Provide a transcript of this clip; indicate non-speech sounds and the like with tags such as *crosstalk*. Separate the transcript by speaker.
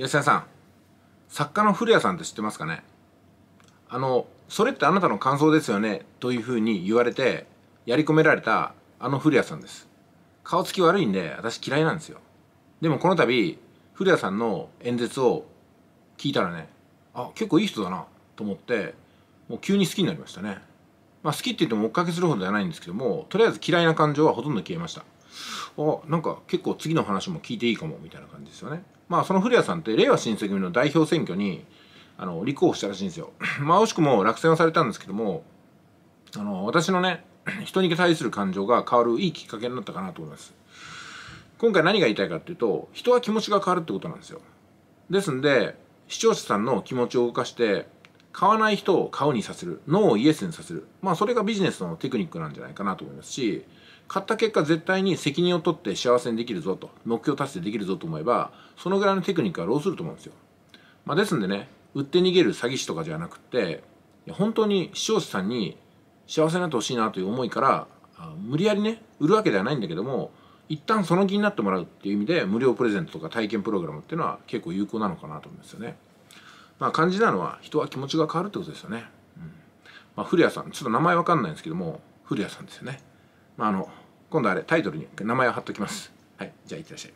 Speaker 1: 吉田さん作家の古谷さんって知ってますかねあの「それってあなたの感想ですよね」というふうに言われてやり込められたあの古谷さんです顔つき悪いんで私嫌いなんですよでもこの度古谷さんの演説を聞いたらねあ結構いい人だなと思ってもう急に好きになりましたねまあ好きって言っても追っかけするほどじゃないんですけどもとりあえず嫌いな感情はほとんど消えましたあなんか結構次の話も聞いていいかもみたいな感じですよねまあ、その古谷さんってれいわ新選組の代表選挙にあの立候補したらしいんですよ。*clears throat* まあ惜しくも落選はされたんですけどもあの私のね *clears throat* 人に対する感情が変わるいいきっかけになったかなと思います。今回何が言いたいかっていうと人は気持ちが変わるってことなんですよ。ですんで視聴者さんの気持ちを動かして買わない人を買うにさせるノーをイエスにさせるまあそれがビジネスのテクニックなんじゃないかなと思いますし買った結果絶対に責任を取って幸せにできるぞと目標達成できるぞと思えばそのぐらいのテクニックは労すると思うんですよ、まあ、ですんでね売って逃げる詐欺師とかじゃなくって本当に視聴者さんに幸せになってほしいなという思いから無理やりね売るわけではないんだけども一旦その気になってもらうっていう意味で無料プレゼントとか体験プログラムっていうのは結構有効なのかなと思いますよね。まあ、肝心なのは人は気持ちが変わるってことですよね。うん、まあ、古谷さん、ちょっと名前わかんないんですけども、古谷さんですよね。まあ、あの、今度あれ、タイトルに名前を貼っときます。はい、じゃあいってらっしゃい。